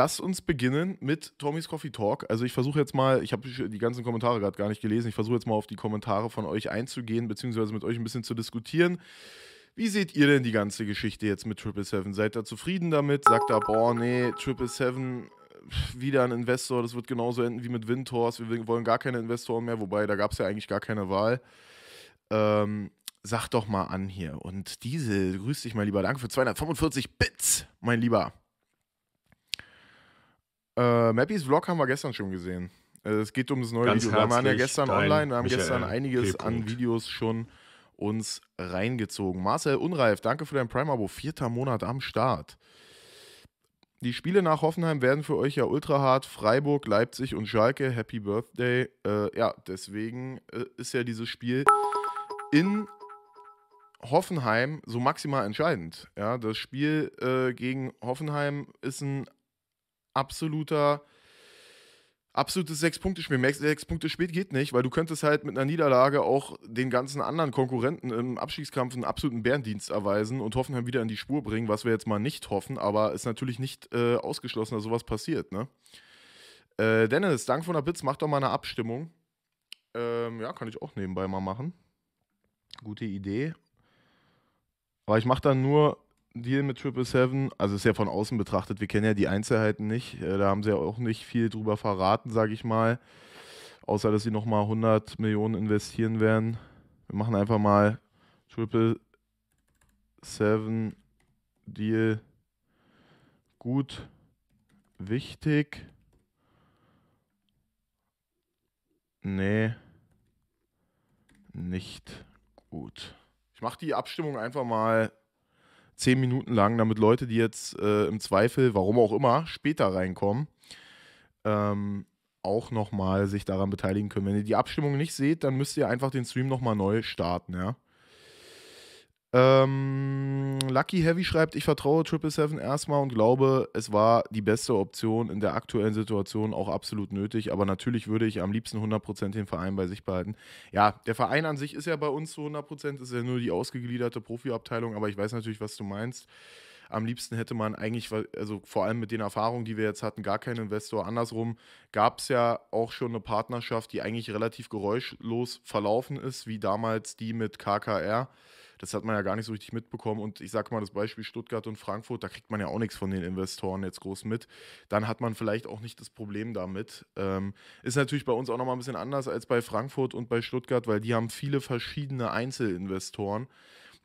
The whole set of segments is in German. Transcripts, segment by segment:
lass uns beginnen mit Tommys Coffee Talk. Also ich versuche jetzt mal, ich habe die ganzen Kommentare gerade gar nicht gelesen, ich versuche jetzt mal auf die Kommentare von euch einzugehen, beziehungsweise mit euch ein bisschen zu diskutieren. Wie seht ihr denn die ganze Geschichte jetzt mit Triple Seven? Seid ihr zufrieden damit? Sagt ihr, boah, nee, Triple Seven wieder ein Investor, das wird genauso enden wie mit Wintors. Wir wollen gar keine Investoren mehr, wobei da gab es ja eigentlich gar keine Wahl. Ähm, sag doch mal an hier. Und Diesel, grüß dich, mein Lieber. Danke für 245 Bits, mein Lieber. Äh, Mappys Vlog haben wir gestern schon gesehen. Also, es geht um das neue Ganz Video. Wir waren ja gestern online, wir haben Michael gestern einiges an Videos schon uns reingezogen. Marcel Unreif, danke für dein Prime-Abo. Vierter Monat am Start. Die Spiele nach Hoffenheim werden für euch ja ultra hart. Freiburg, Leipzig und Schalke. Happy Birthday. Äh, ja, deswegen äh, ist ja dieses Spiel in Hoffenheim so maximal entscheidend. Ja, das Spiel äh, gegen Hoffenheim ist ein absoluter absolutes sechs Punkte Spiel. Sechs Punkte spät geht nicht, weil du könntest halt mit einer Niederlage auch den ganzen anderen Konkurrenten im Abstiegskampf einen absoluten Bärendienst erweisen und Hoffenheim wieder in die Spur bringen, was wir jetzt mal nicht hoffen, aber ist natürlich nicht äh, ausgeschlossen, dass sowas passiert. Ne? Äh, Dennis, Dank von der Blitz, mach doch mal eine Abstimmung. Ähm, ja, kann ich auch nebenbei mal machen. Gute Idee. Aber ich mache dann nur Deal mit Triple Seven, also ist ja von außen betrachtet, wir kennen ja die Einzelheiten nicht, äh, da haben sie ja auch nicht viel drüber verraten, sage ich mal, außer dass sie nochmal 100 Millionen investieren werden. Wir machen einfach mal Triple Seven Deal gut, wichtig. Nee, nicht gut. Ich mache die Abstimmung einfach mal zehn Minuten lang, damit Leute, die jetzt äh, im Zweifel, warum auch immer, später reinkommen, ähm, auch nochmal sich daran beteiligen können. Wenn ihr die Abstimmung nicht seht, dann müsst ihr einfach den Stream nochmal neu starten, ja. Ähm, Lucky Heavy schreibt, ich vertraue Triple Seven erstmal und glaube, es war die beste Option in der aktuellen Situation auch absolut nötig. Aber natürlich würde ich am liebsten 100% den Verein bei sich behalten. Ja, der Verein an sich ist ja bei uns zu 100%, ist ja nur die ausgegliederte Profiabteilung, aber ich weiß natürlich, was du meinst. Am liebsten hätte man eigentlich, also vor allem mit den Erfahrungen, die wir jetzt hatten, gar keinen Investor. Andersrum gab es ja auch schon eine Partnerschaft, die eigentlich relativ geräuschlos verlaufen ist, wie damals die mit KKR. Das hat man ja gar nicht so richtig mitbekommen. Und ich sage mal das Beispiel Stuttgart und Frankfurt, da kriegt man ja auch nichts von den Investoren jetzt groß mit. Dann hat man vielleicht auch nicht das Problem damit. Ähm, ist natürlich bei uns auch nochmal ein bisschen anders als bei Frankfurt und bei Stuttgart, weil die haben viele verschiedene Einzelinvestoren.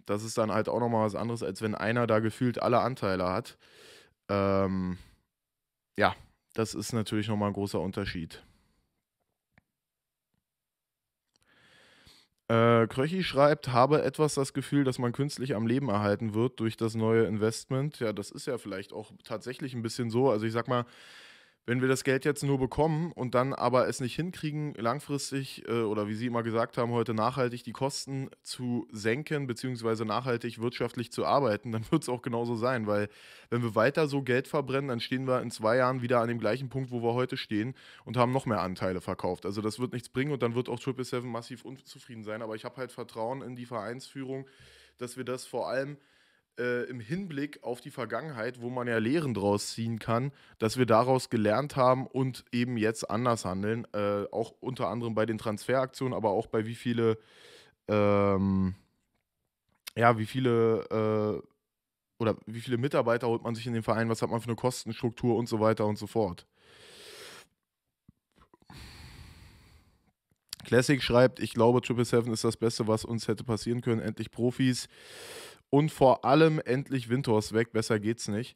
Das ist dann halt auch nochmal was anderes, als wenn einer da gefühlt alle Anteile hat. Ähm, ja, das ist natürlich nochmal ein großer Unterschied. Äh, Kröchi schreibt, habe etwas das Gefühl, dass man künstlich am Leben erhalten wird durch das neue Investment. Ja, das ist ja vielleicht auch tatsächlich ein bisschen so. Also ich sag mal, wenn wir das Geld jetzt nur bekommen und dann aber es nicht hinkriegen, langfristig äh, oder wie Sie immer gesagt haben, heute nachhaltig die Kosten zu senken, beziehungsweise nachhaltig wirtschaftlich zu arbeiten, dann wird es auch genauso sein, weil wenn wir weiter so Geld verbrennen, dann stehen wir in zwei Jahren wieder an dem gleichen Punkt, wo wir heute stehen und haben noch mehr Anteile verkauft. Also das wird nichts bringen und dann wird auch 777 massiv unzufrieden sein, aber ich habe halt Vertrauen in die Vereinsführung, dass wir das vor allem äh, im Hinblick auf die Vergangenheit, wo man ja Lehren draus ziehen kann, dass wir daraus gelernt haben und eben jetzt anders handeln. Äh, auch unter anderem bei den Transferaktionen, aber auch bei wie viele, ähm, ja, wie viele äh, oder wie viele Mitarbeiter holt man sich in den Verein, was hat man für eine Kostenstruktur und so weiter und so fort. Classic schreibt, ich glaube, Triple Seven ist das Beste, was uns hätte passieren können. Endlich Profis. Und vor allem endlich Winters weg, besser geht's nicht.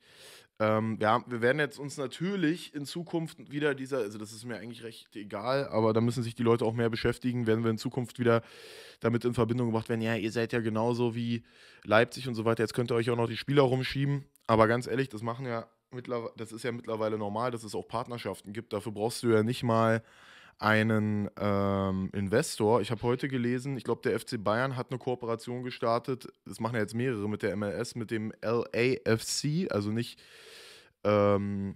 Ähm, ja, wir werden jetzt uns natürlich in Zukunft wieder dieser, also das ist mir eigentlich recht egal, aber da müssen sich die Leute auch mehr beschäftigen, werden wir in Zukunft wieder damit in Verbindung gebracht werden, ja, ihr seid ja genauso wie Leipzig und so weiter, jetzt könnt ihr euch auch noch die Spieler rumschieben, aber ganz ehrlich, das machen ja das ist ja mittlerweile normal, dass es auch Partnerschaften gibt, dafür brauchst du ja nicht mal einen ähm, Investor. Ich habe heute gelesen, ich glaube, der FC Bayern hat eine Kooperation gestartet. Das machen ja jetzt mehrere mit der MLS, mit dem LAFC, also nicht. Ähm,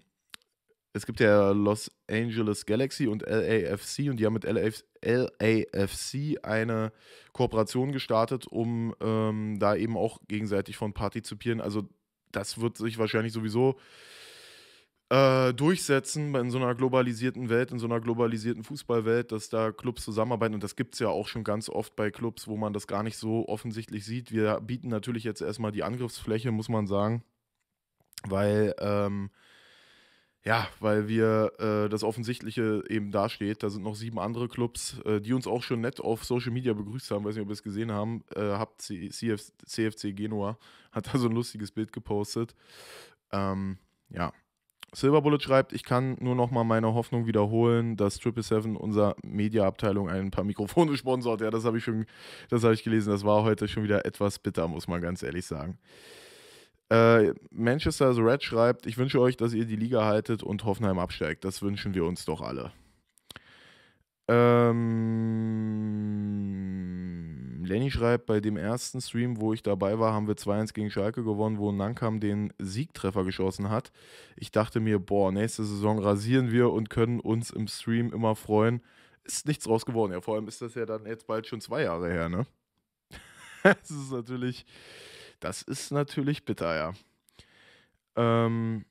es gibt ja Los Angeles Galaxy und LAFC und die haben mit LAF LAFC eine Kooperation gestartet, um ähm, da eben auch gegenseitig von partizipieren. Also das wird sich wahrscheinlich sowieso äh, durchsetzen in so einer globalisierten Welt, in so einer globalisierten Fußballwelt, dass da Clubs zusammenarbeiten. Und das gibt es ja auch schon ganz oft bei Clubs, wo man das gar nicht so offensichtlich sieht. Wir bieten natürlich jetzt erstmal die Angriffsfläche, muss man sagen, weil. Ähm, ja, weil wir äh, das Offensichtliche eben dasteht. Da sind noch sieben andere Clubs, äh, die uns auch schon nett auf Social Media begrüßt haben. Weiß nicht, ob ihr es gesehen haben, äh, habt. CFC Genua hat da so ein lustiges Bild gepostet. Ähm, ja, Silverbullet schreibt, ich kann nur noch mal meine Hoffnung wiederholen, dass Triple Seven unserer Mediaabteilung ein paar Mikrofone sponsort. Ja, das habe ich schon, das habe ich gelesen. Das war heute schon wieder etwas bitter, muss man ganz ehrlich sagen. Äh, Manchester also Red schreibt, ich wünsche euch, dass ihr die Liga haltet und Hoffenheim absteigt. Das wünschen wir uns doch alle. Ähm, Lenny schreibt, bei dem ersten Stream, wo ich dabei war, haben wir 2-1 gegen Schalke gewonnen, wo Nankam den Siegtreffer geschossen hat. Ich dachte mir, boah, nächste Saison rasieren wir und können uns im Stream immer freuen. Ist nichts raus geworden. Ja, vor allem ist das ja dann jetzt bald schon zwei Jahre her, ne? das ist natürlich, das ist natürlich bitter, ja. Ähm,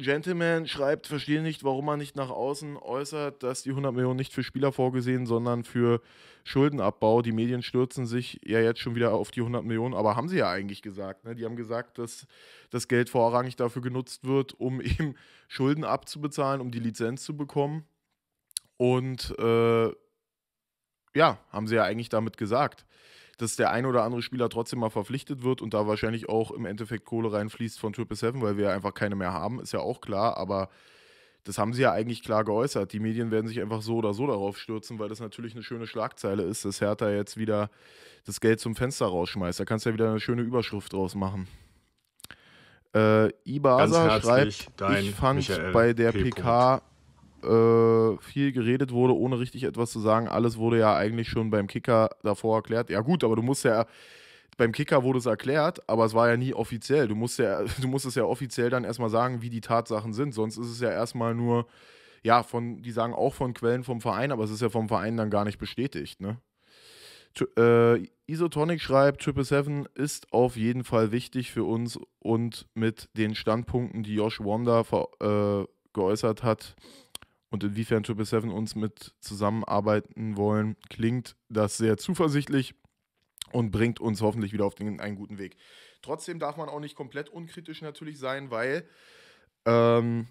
Gentleman schreibt, verstehe nicht, warum man nicht nach außen äußert, dass die 100 Millionen nicht für Spieler vorgesehen, sondern für Schuldenabbau. Die Medien stürzen sich ja jetzt schon wieder auf die 100 Millionen, aber haben sie ja eigentlich gesagt. Ne? Die haben gesagt, dass das Geld vorrangig dafür genutzt wird, um eben Schulden abzubezahlen, um die Lizenz zu bekommen. Und äh, ja, haben sie ja eigentlich damit gesagt dass der ein oder andere Spieler trotzdem mal verpflichtet wird und da wahrscheinlich auch im Endeffekt Kohle reinfließt von Triple Seven, weil wir ja einfach keine mehr haben, ist ja auch klar, aber das haben sie ja eigentlich klar geäußert. Die Medien werden sich einfach so oder so darauf stürzen, weil das natürlich eine schöne Schlagzeile ist, dass Hertha jetzt wieder das Geld zum Fenster rausschmeißt. Da kannst du ja wieder eine schöne Überschrift draus machen. Äh, Ibasa schreibt, ich fand bei der P. PK äh, viel geredet wurde, ohne richtig etwas zu sagen. Alles wurde ja eigentlich schon beim Kicker davor erklärt. Ja, gut, aber du musst ja. Beim Kicker wurde es erklärt, aber es war ja nie offiziell. Du musst, ja, du musst es ja offiziell dann erstmal sagen, wie die Tatsachen sind. Sonst ist es ja erstmal nur, ja, von, die sagen auch von Quellen vom Verein, aber es ist ja vom Verein dann gar nicht bestätigt, ne? Äh, Isotonic schreibt, Triple Seven ist auf jeden Fall wichtig für uns und mit den Standpunkten, die Josh Wanda äh, geäußert hat, und inwiefern Triple Seven uns mit zusammenarbeiten wollen, klingt das sehr zuversichtlich und bringt uns hoffentlich wieder auf den, einen guten Weg. Trotzdem darf man auch nicht komplett unkritisch natürlich sein, weil ähm,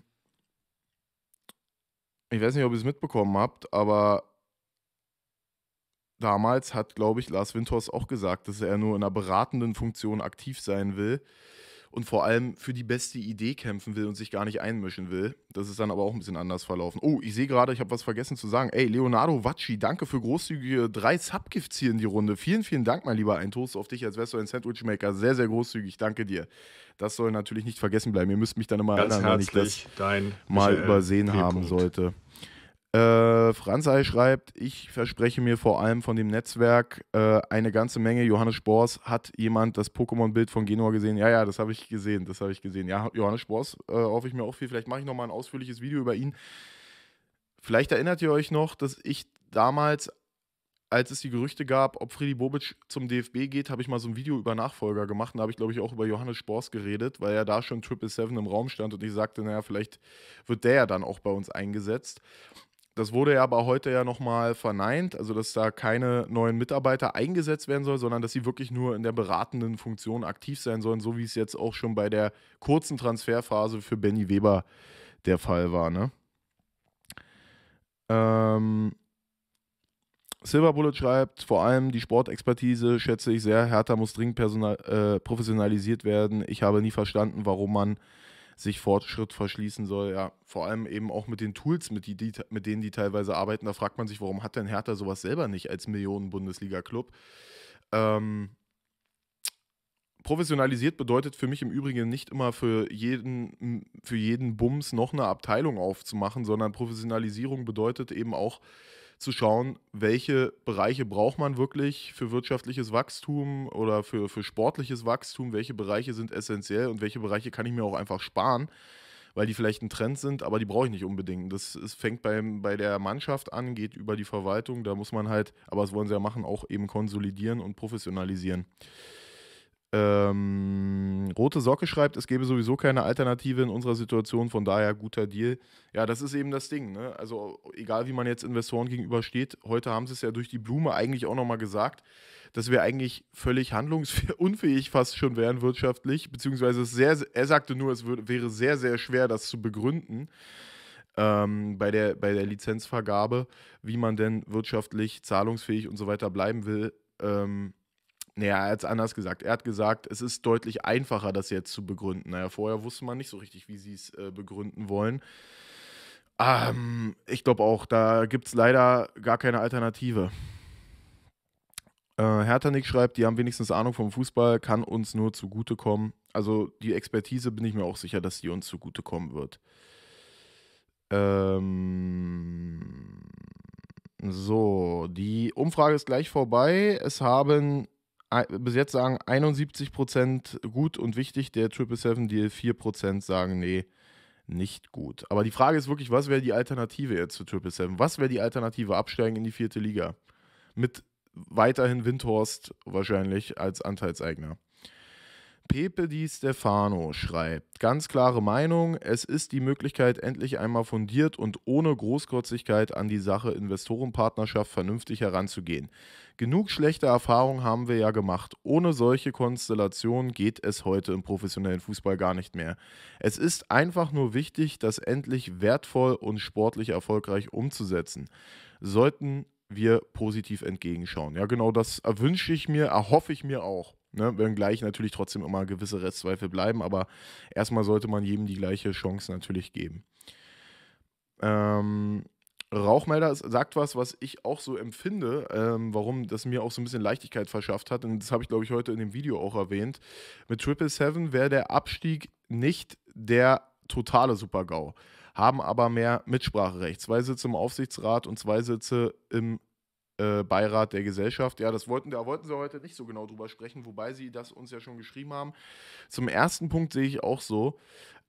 ich weiß nicht, ob ihr es mitbekommen habt, aber damals hat, glaube ich, Lars Winters auch gesagt, dass er nur in einer beratenden Funktion aktiv sein will und vor allem für die beste Idee kämpfen will und sich gar nicht einmischen will. Das ist dann aber auch ein bisschen anders verlaufen. Oh, ich sehe gerade, ich habe was vergessen zu sagen. Ey, Leonardo Vacci, danke für großzügige drei Subgifts hier in die Runde. Vielen, vielen Dank, mein Lieber. Ein Toast auf dich, als wärst du ein Sandwichmaker. Sehr, sehr großzügig. Danke dir. Das soll natürlich nicht vergessen bleiben. Ihr müsst mich dann immer Ganz erinnern, wenn ich das dein mal Michael übersehen haben sollte. Äh, Franzai schreibt, ich verspreche mir vor allem von dem Netzwerk äh, eine ganze Menge. Johannes Spors hat jemand das Pokémon-Bild von Genua gesehen. Ja, ja, das habe ich gesehen, das habe ich gesehen. Ja, Johannes Spors äh, hoffe ich mir auch viel. Vielleicht mache ich nochmal ein ausführliches Video über ihn. Vielleicht erinnert ihr euch noch, dass ich damals, als es die Gerüchte gab, ob Friedi Bobic zum DFB geht, habe ich mal so ein Video über Nachfolger gemacht. da habe ich, glaube ich, auch über Johannes Spors geredet, weil er da schon Triple Seven im Raum stand und ich sagte, naja, vielleicht wird der ja dann auch bei uns eingesetzt. Das wurde ja aber heute ja nochmal verneint, also dass da keine neuen Mitarbeiter eingesetzt werden sollen, sondern dass sie wirklich nur in der beratenden Funktion aktiv sein sollen, so wie es jetzt auch schon bei der kurzen Transferphase für Benny Weber der Fall war. Ne? Ähm, Silver Bullet schreibt, vor allem die Sportexpertise schätze ich sehr. Hertha muss dringend äh, professionalisiert werden. Ich habe nie verstanden, warum man sich Fortschritt verschließen soll. Ja, vor allem eben auch mit den Tools, mit, die, die, mit denen die teilweise arbeiten. Da fragt man sich, warum hat denn Hertha sowas selber nicht als Millionen-Bundesliga-Club? Ähm, professionalisiert bedeutet für mich im Übrigen nicht immer für jeden, für jeden Bums noch eine Abteilung aufzumachen, sondern Professionalisierung bedeutet eben auch, zu schauen, welche Bereiche braucht man wirklich für wirtschaftliches Wachstum oder für, für sportliches Wachstum, welche Bereiche sind essentiell und welche Bereiche kann ich mir auch einfach sparen, weil die vielleicht ein Trend sind, aber die brauche ich nicht unbedingt. Das ist, fängt beim, bei der Mannschaft an, geht über die Verwaltung, da muss man halt, aber das wollen sie ja machen, auch eben konsolidieren und professionalisieren. Ähm, Rote Socke schreibt, es gäbe sowieso keine Alternative in unserer Situation, von daher guter Deal. Ja, das ist eben das Ding. Ne? Also egal, wie man jetzt Investoren gegenübersteht, heute haben sie es ja durch die Blume eigentlich auch nochmal gesagt, dass wir eigentlich völlig handlungsunfähig fast schon wären wirtschaftlich, beziehungsweise sehr, er sagte nur, es würde, wäre sehr, sehr schwer, das zu begründen. Ähm, bei, der, bei der Lizenzvergabe, wie man denn wirtschaftlich zahlungsfähig und so weiter bleiben will. Ähm, naja, er hat es anders gesagt. Er hat gesagt, es ist deutlich einfacher, das jetzt zu begründen. Naja, vorher wusste man nicht so richtig, wie sie es äh, begründen wollen. Ähm, ich glaube auch, da gibt es leider gar keine Alternative. Äh, Hertanik schreibt, die haben wenigstens Ahnung vom Fußball, kann uns nur zugutekommen. Also die Expertise bin ich mir auch sicher, dass die uns zugutekommen wird. Ähm, so, die Umfrage ist gleich vorbei. Es haben bis jetzt sagen 71% gut und wichtig, der 777 Deal 4% sagen, nee, nicht gut. Aber die Frage ist wirklich, was wäre die Alternative jetzt zu 777? Was wäre die Alternative? Absteigen in die vierte Liga. Mit weiterhin Windhorst wahrscheinlich als Anteilseigner. Pepe Di Stefano schreibt, ganz klare Meinung, es ist die Möglichkeit, endlich einmal fundiert und ohne Großkotzigkeit an die Sache Investorenpartnerschaft vernünftig heranzugehen. Genug schlechte Erfahrungen haben wir ja gemacht. Ohne solche Konstellationen geht es heute im professionellen Fußball gar nicht mehr. Es ist einfach nur wichtig, das endlich wertvoll und sportlich erfolgreich umzusetzen. Sollten wir positiv entgegenschauen. Ja, genau das erwünsche ich mir, erhoffe ich mir auch. Ne? Wenn gleich natürlich trotzdem immer gewisse Restzweifel bleiben, aber erstmal sollte man jedem die gleiche Chance natürlich geben. Ähm, Rauchmelder sagt was, was ich auch so empfinde, ähm, warum das mir auch so ein bisschen Leichtigkeit verschafft hat. Und das habe ich, glaube ich, heute in dem Video auch erwähnt. Mit Triple Seven wäre der Abstieg nicht der totale Super-GAU, haben aber mehr Mitspracherecht. Zwei Sitze im Aufsichtsrat und zwei Sitze im äh, Beirat der Gesellschaft. Ja, das wollten, da wollten sie heute nicht so genau drüber sprechen, wobei sie das uns ja schon geschrieben haben. Zum ersten Punkt sehe ich auch so.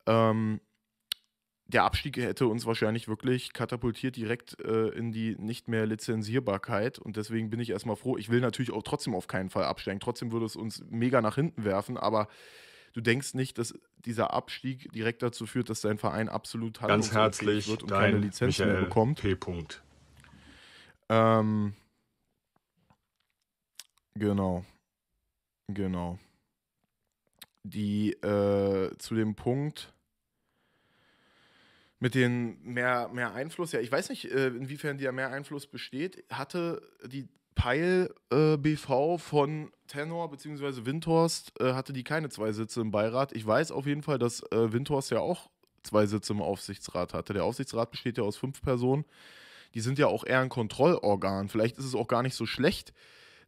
Ähm, der Abstieg hätte uns wahrscheinlich wirklich katapultiert direkt äh, in die nicht mehr Lizenzierbarkeit. Und deswegen bin ich erstmal froh. Ich will natürlich auch trotzdem auf keinen Fall absteigen. Trotzdem würde es uns mega nach hinten werfen. Aber du denkst nicht, dass dieser Abstieg direkt dazu führt, dass dein Verein absolut ganz herzlich wird und dein keine Lizenz Michael mehr bekommt. P. -Punkt. Ähm, genau. Genau. Die äh, zu dem Punkt mit den mehr, mehr Einfluss, ja, ich weiß nicht, äh, inwiefern der mehr Einfluss besteht, hatte die Peil äh, BV von Tenor bzw. Windhorst, äh, hatte die keine zwei Sitze im Beirat. Ich weiß auf jeden Fall, dass äh, Windhorst ja auch zwei Sitze im Aufsichtsrat hatte. Der Aufsichtsrat besteht ja aus fünf Personen die sind ja auch eher ein Kontrollorgan. Vielleicht ist es auch gar nicht so schlecht,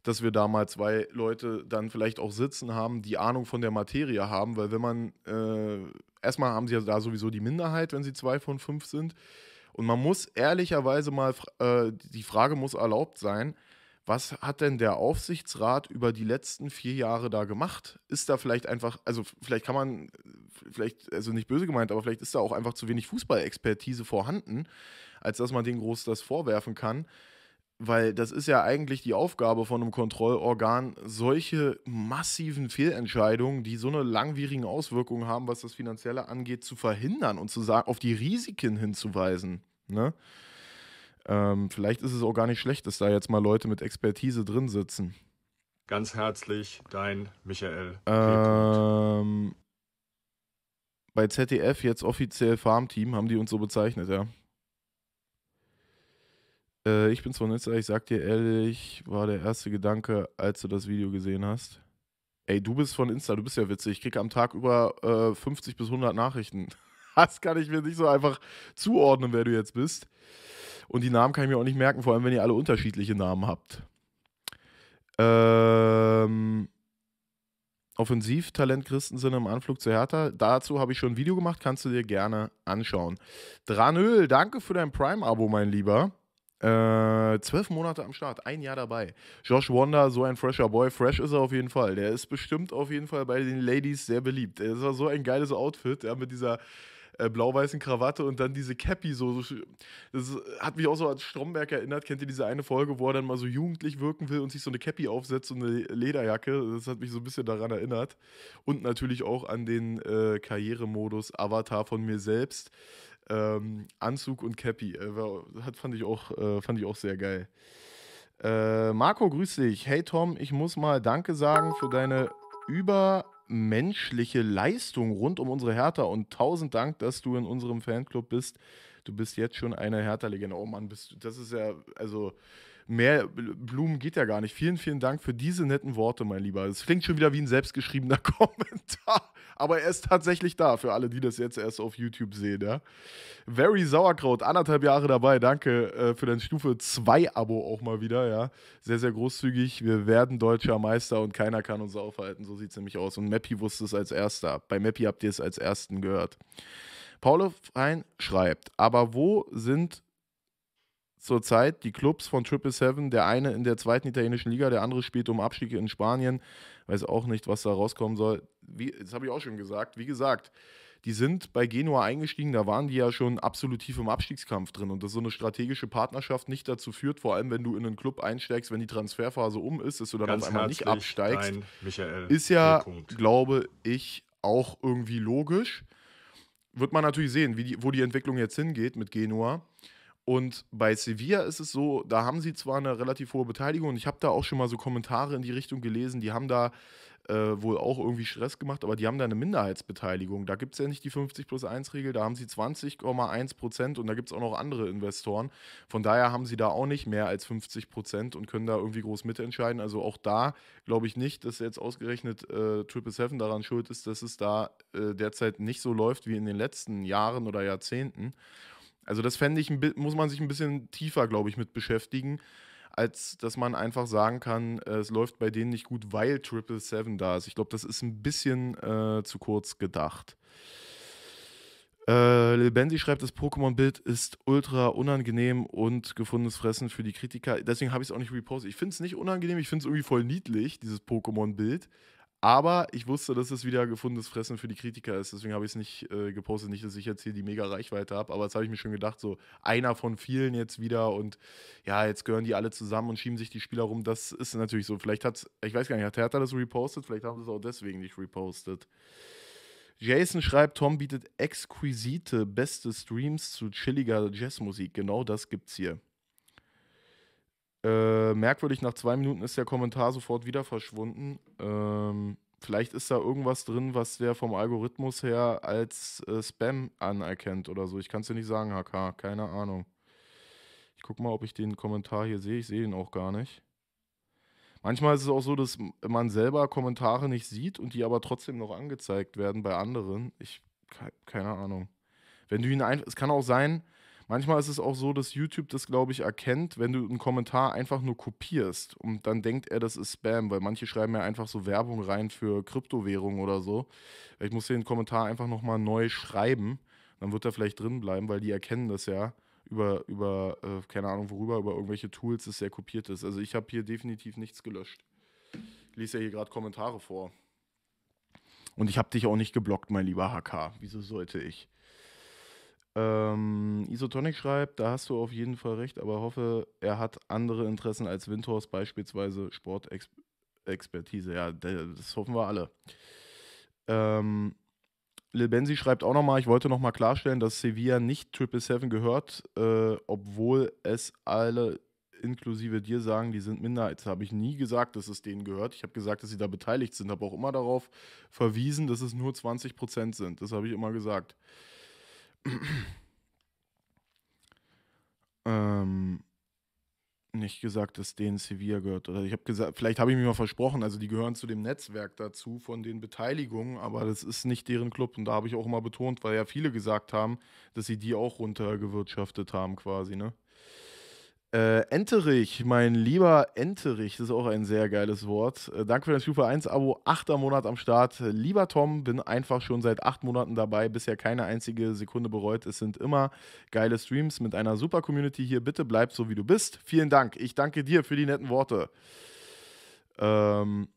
dass wir da mal zwei Leute dann vielleicht auch sitzen haben, die Ahnung von der Materie haben, weil wenn man, äh, erstmal haben sie ja da sowieso die Minderheit, wenn sie zwei von fünf sind. Und man muss ehrlicherweise mal, äh, die Frage muss erlaubt sein, was hat denn der Aufsichtsrat über die letzten vier Jahre da gemacht? Ist da vielleicht einfach, also vielleicht kann man, vielleicht, also nicht böse gemeint, aber vielleicht ist da auch einfach zu wenig Fußballexpertise vorhanden als dass man denen groß das vorwerfen kann. Weil das ist ja eigentlich die Aufgabe von einem Kontrollorgan, solche massiven Fehlentscheidungen, die so eine langwierigen Auswirkung haben, was das Finanzielle angeht, zu verhindern und zu sagen, auf die Risiken hinzuweisen. Ne? Ähm, vielleicht ist es auch gar nicht schlecht, dass da jetzt mal Leute mit Expertise drin sitzen. Ganz herzlich, dein Michael. Ähm, bei ZDF jetzt offiziell Farmteam haben die uns so bezeichnet, ja. Äh, ich bin von Nizza, ich sag dir ehrlich, war der erste Gedanke, als du das Video gesehen hast. Ey, du bist von Insta, du bist ja witzig. Ich krieg am Tag über äh, 50 bis 100 Nachrichten. Das kann ich mir nicht so einfach zuordnen, wer du jetzt bist. Und die Namen kann ich mir auch nicht merken, vor allem wenn ihr alle unterschiedliche Namen habt. Ähm, Offensivtalent Christensen im Anflug zu Hertha. Dazu habe ich schon ein Video gemacht, kannst du dir gerne anschauen. Dranöl, danke für dein Prime-Abo, mein Lieber. Äh, zwölf Monate am Start, ein Jahr dabei. Josh Wonder, so ein fresher Boy. Fresh ist er auf jeden Fall. Der ist bestimmt auf jeden Fall bei den Ladies sehr beliebt. Das war so ein geiles Outfit, ja, mit dieser äh, blau-weißen Krawatte und dann diese Cappy. So, so, das hat mich auch so an Stromberg erinnert. Kennt ihr diese eine Folge, wo er dann mal so jugendlich wirken will und sich so eine Cappy aufsetzt und eine Lederjacke? Das hat mich so ein bisschen daran erinnert. Und natürlich auch an den äh, Karrieremodus Avatar von mir selbst. Ähm, Anzug und Cappy. Äh, fand, ich auch, äh, fand ich auch sehr geil. Äh, Marco, grüß dich. Hey Tom, ich muss mal Danke sagen für deine übermenschliche Leistung rund um unsere Hertha und tausend Dank, dass du in unserem Fanclub bist. Du bist jetzt schon eine Hertha-Legende. Oh Mann, bist, das ist ja, also mehr Blumen geht ja gar nicht. Vielen, vielen Dank für diese netten Worte, mein Lieber. Es klingt schon wieder wie ein selbstgeschriebener Kommentar, aber er ist tatsächlich da für alle, die das jetzt erst auf YouTube sehen. Ja? Very Sauerkraut, anderthalb Jahre dabei. Danke äh, für dein Stufe 2 Abo auch mal wieder. Ja? Sehr, sehr großzügig. Wir werden deutscher Meister und keiner kann uns aufhalten. So sieht es nämlich aus. Und Mappy wusste es als erster. Bei Mappy habt ihr es als ersten gehört. Paulo Fein schreibt, aber wo sind zurzeit die Clubs von Triple Seven, der eine in der zweiten italienischen Liga, der andere spielt um Abstieg in Spanien. Weiß auch nicht, was da rauskommen soll. Wie, das habe ich auch schon gesagt. Wie gesagt, die sind bei Genua eingestiegen, da waren die ja schon absolut im Abstiegskampf drin und dass so eine strategische Partnerschaft nicht dazu führt, vor allem wenn du in einen Club einsteigst, wenn die Transferphase um ist, dass du dann Ganz auf einmal nicht absteigst, nein, Michael, ist ja, glaube ich, auch irgendwie logisch. Wird man natürlich sehen, die, wo die Entwicklung jetzt hingeht mit Genua. Und bei Sevilla ist es so, da haben sie zwar eine relativ hohe Beteiligung und ich habe da auch schon mal so Kommentare in die Richtung gelesen, die haben da äh, wohl auch irgendwie Stress gemacht, aber die haben da eine Minderheitsbeteiligung. Da gibt es ja nicht die 50 plus 1 Regel, da haben sie 20,1 Prozent und da gibt es auch noch andere Investoren. Von daher haben sie da auch nicht mehr als 50 Prozent und können da irgendwie groß mitentscheiden. Also auch da glaube ich nicht, dass jetzt ausgerechnet äh, Seven daran schuld ist, dass es da äh, derzeit nicht so läuft wie in den letzten Jahren oder Jahrzehnten. Also das fände ich, muss man sich ein bisschen tiefer, glaube ich, mit beschäftigen, als dass man einfach sagen kann, äh, es läuft bei denen nicht gut, weil Triple Seven da ist. Ich glaube, das ist ein bisschen äh, zu kurz gedacht. Äh, Lil schreibt, das Pokémon-Bild ist ultra unangenehm und gefundenes Fressen für die Kritiker. Deswegen habe ich es auch nicht repostet. Ich finde es nicht unangenehm, ich finde es irgendwie voll niedlich, dieses Pokémon-Bild. Aber ich wusste, dass es wieder gefundenes Fressen für die Kritiker ist. Deswegen habe ich es nicht äh, gepostet. Nicht, dass ich jetzt hier die mega Reichweite habe, aber jetzt habe ich mir schon gedacht, so einer von vielen jetzt wieder und ja, jetzt gehören die alle zusammen und schieben sich die Spieler rum. Das ist natürlich so. Vielleicht hat ich weiß gar nicht, hat Hertha das repostet? Vielleicht haben sie es auch deswegen nicht repostet. Jason schreibt, Tom bietet exquisite, beste Streams zu chilliger Jazzmusik. Genau das gibt's hier. Äh, merkwürdig, nach zwei Minuten ist der Kommentar sofort wieder verschwunden. Ähm, vielleicht ist da irgendwas drin, was der vom Algorithmus her als äh, Spam anerkennt oder so. Ich kann es dir nicht sagen, HK, keine Ahnung. Ich guck mal, ob ich den Kommentar hier sehe. Ich sehe ihn auch gar nicht. Manchmal ist es auch so, dass man selber Kommentare nicht sieht und die aber trotzdem noch angezeigt werden bei anderen. Ich, keine Ahnung. Wenn du ihn einfach, es kann auch sein, Manchmal ist es auch so, dass YouTube das, glaube ich, erkennt, wenn du einen Kommentar einfach nur kopierst und dann denkt er, das ist Spam, weil manche schreiben ja einfach so Werbung rein für Kryptowährungen oder so. Ich muss den Kommentar einfach nochmal neu schreiben, dann wird er vielleicht drin bleiben, weil die erkennen das ja über, über äh, keine Ahnung worüber, über irgendwelche Tools, dass der kopiert ist. Also ich habe hier definitiv nichts gelöscht. Ich lese ja hier gerade Kommentare vor. Und ich habe dich auch nicht geblockt, mein lieber HK. Wieso sollte ich? Ähm, Isotonic schreibt, da hast du auf jeden Fall recht, aber hoffe, er hat andere Interessen als Windhorst, beispielsweise Sportexpertise. Ja, das hoffen wir alle. Ähm, Lil Benzi schreibt auch nochmal, ich wollte nochmal klarstellen, dass Sevilla nicht Triple Seven gehört, äh, obwohl es alle inklusive dir sagen, die sind Minderheits. Habe ich nie gesagt, dass es denen gehört. Ich habe gesagt, dass sie da beteiligt sind, habe auch immer darauf verwiesen, dass es nur 20% sind. Das habe ich immer gesagt. ähm, nicht gesagt, dass denen Sevilla gehört. Oder ich habe gesagt, vielleicht habe ich mir mal versprochen, also die gehören zu dem Netzwerk dazu von den Beteiligungen, aber das ist nicht deren Club. Und da habe ich auch mal betont, weil ja viele gesagt haben, dass sie die auch runtergewirtschaftet haben, quasi, ne? Äh, Enterich, mein lieber Enterich, das ist auch ein sehr geiles Wort. Äh, danke für das Super 1-Abo, achter Monat am Start. Äh, lieber Tom, bin einfach schon seit acht Monaten dabei, bisher keine einzige Sekunde bereut. Es sind immer geile Streams mit einer super Community hier. Bitte bleib so, wie du bist. Vielen Dank. Ich danke dir für die netten Worte. Ähm,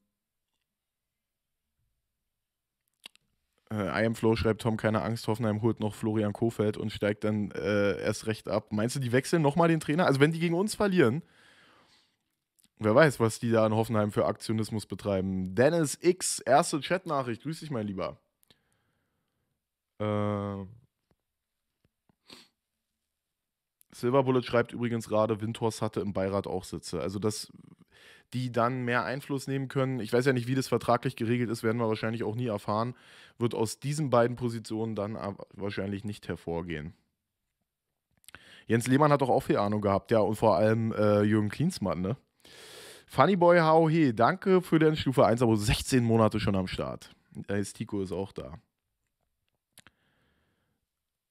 Äh, I am Flo schreibt Tom, keine Angst, Hoffenheim holt noch Florian Kofeld und steigt dann äh, erst recht ab. Meinst du, die wechseln nochmal den Trainer? Also wenn die gegen uns verlieren, wer weiß, was die da in Hoffenheim für Aktionismus betreiben. Dennis X, erste Chatnachricht, grüß dich, mein Lieber. Äh... Silver Bullet schreibt übrigens gerade, Windhorst hatte im Beirat auch Sitze. Also das die dann mehr Einfluss nehmen können. Ich weiß ja nicht, wie das vertraglich geregelt ist, werden wir wahrscheinlich auch nie erfahren. Wird aus diesen beiden Positionen dann wahrscheinlich nicht hervorgehen. Jens Lehmann hat doch auch viel Ahnung gehabt, ja, und vor allem äh, Jürgen Klinsmann, ne? Funnyboy Hauhe, danke für den Stufe 1, aber 16 Monate schon am Start. Äh, Stico ist auch da.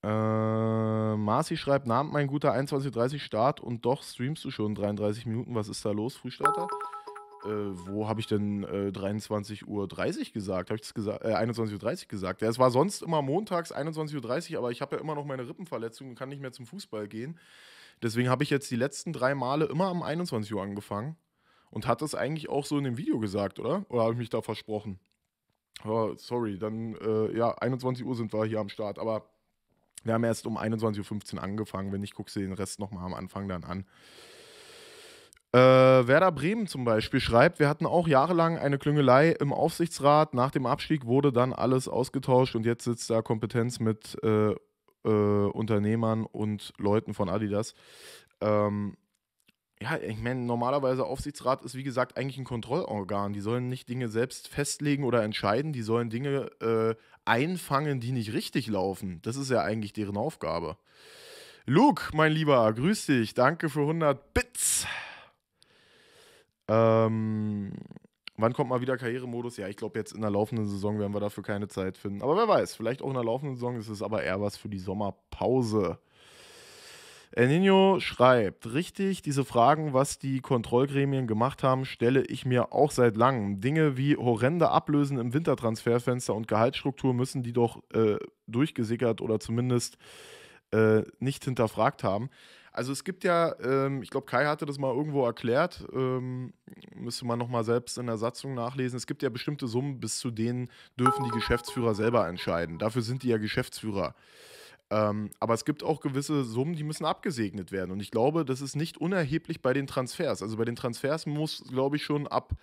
Äh, Marci schreibt, Namen mein guter 21.30 Start und doch streamst du schon 33 Minuten. Was ist da los, Frühstarter? Äh, wo habe ich denn äh, 23.30 Uhr gesagt? Habe ich das gesagt? Äh, 21.30 gesagt. Ja, es war sonst immer montags 21.30 Uhr, aber ich habe ja immer noch meine Rippenverletzung und kann nicht mehr zum Fußball gehen. Deswegen habe ich jetzt die letzten drei Male immer um 21 Uhr angefangen und hat das eigentlich auch so in dem Video gesagt, oder? Oder habe ich mich da versprochen? Oh, sorry, dann, äh, ja, 21 Uhr sind wir hier am Start, aber wir haben erst um 21.15 Uhr angefangen. Wenn nicht, guckst du den Rest nochmal am Anfang dann an. Äh, Werder Bremen zum Beispiel schreibt, wir hatten auch jahrelang eine Klüngelei im Aufsichtsrat. Nach dem Abstieg wurde dann alles ausgetauscht und jetzt sitzt da Kompetenz mit äh, äh, Unternehmern und Leuten von Adidas. Ähm, ja, ich meine, normalerweise Aufsichtsrat ist wie gesagt eigentlich ein Kontrollorgan. Die sollen nicht Dinge selbst festlegen oder entscheiden, die sollen Dinge äh, einfangen, die nicht richtig laufen. Das ist ja eigentlich deren Aufgabe. Luke, mein Lieber, grüß dich. Danke für 100 Bits. Ähm, wann kommt mal wieder Karrieremodus? Ja, ich glaube, jetzt in der laufenden Saison werden wir dafür keine Zeit finden. Aber wer weiß, vielleicht auch in der laufenden Saison ist es aber eher was für die Sommerpause. El Nino schreibt, richtig, diese Fragen, was die Kontrollgremien gemacht haben, stelle ich mir auch seit langem. Dinge wie horrende Ablösen im Wintertransferfenster und Gehaltsstruktur müssen die doch äh, durchgesickert oder zumindest äh, nicht hinterfragt haben. Also es gibt ja, ähm, ich glaube, Kai hatte das mal irgendwo erklärt, ähm, müsste man nochmal selbst in der Satzung nachlesen. Es gibt ja bestimmte Summen, bis zu denen dürfen die Geschäftsführer selber entscheiden. Dafür sind die ja Geschäftsführer. Ähm, aber es gibt auch gewisse Summen, die müssen abgesegnet werden. Und ich glaube, das ist nicht unerheblich bei den Transfers. Also bei den Transfers muss, glaube ich, schon ab